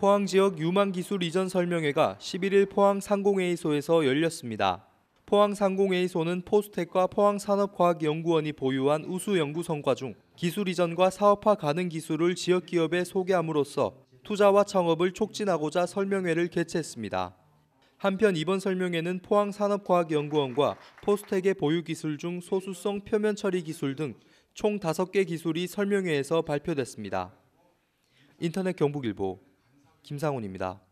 포항지역 유망기술 이전 설명회가 11일 포항 상공회의소에서 열렸습니다. 포항 상공회의소는 포스텍과 포항산업과학연구원이 보유한 우수 연구 성과 중 기술 이전과 사업화 가능 기술을 지역 기업에 소개함으로써 투자와 창업을 촉진하고자 설명회를 개최했습니다. 한편 이번 설명회는 포항산업과학연구원과 포스텍의 보유 기술 중 소수성 표면 처리 기술 등 총 5개 기술이 설명회에서 발표됐습니다. 인터넷 경북일보 김상훈입니다.